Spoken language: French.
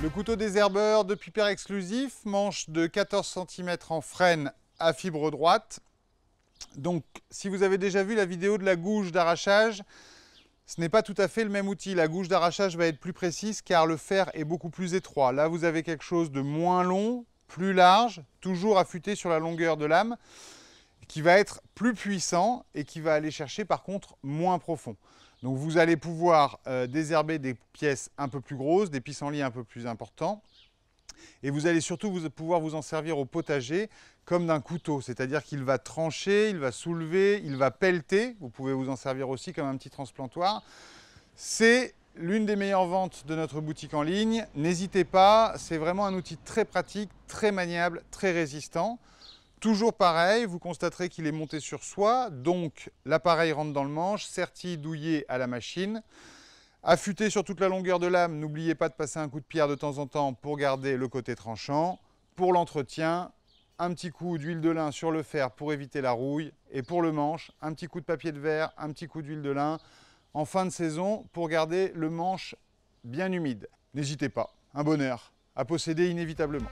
Le couteau herbeurs de piper exclusif, manche de 14 cm en frêne à fibre droite. Donc, si vous avez déjà vu la vidéo de la gouge d'arrachage, ce n'est pas tout à fait le même outil. La gouge d'arrachage va être plus précise car le fer est beaucoup plus étroit. Là, vous avez quelque chose de moins long, plus large, toujours affûté sur la longueur de lame qui va être plus puissant et qui va aller chercher par contre moins profond. Donc vous allez pouvoir euh, désherber des pièces un peu plus grosses, des pissenlits un peu plus importants. Et vous allez surtout vous, pouvoir vous en servir au potager comme d'un couteau, c'est-à-dire qu'il va trancher, il va soulever, il va pelleter. Vous pouvez vous en servir aussi comme un petit transplantoir. C'est l'une des meilleures ventes de notre boutique en ligne. N'hésitez pas, c'est vraiment un outil très pratique, très maniable, très résistant. Toujours pareil, vous constaterez qu'il est monté sur soi, donc l'appareil rentre dans le manche, serti, douillé à la machine. Affûté sur toute la longueur de lame, n'oubliez pas de passer un coup de pierre de temps en temps pour garder le côté tranchant. Pour l'entretien, un petit coup d'huile de lin sur le fer pour éviter la rouille. Et pour le manche, un petit coup de papier de verre, un petit coup d'huile de lin en fin de saison pour garder le manche bien humide. N'hésitez pas, un bonheur à posséder inévitablement.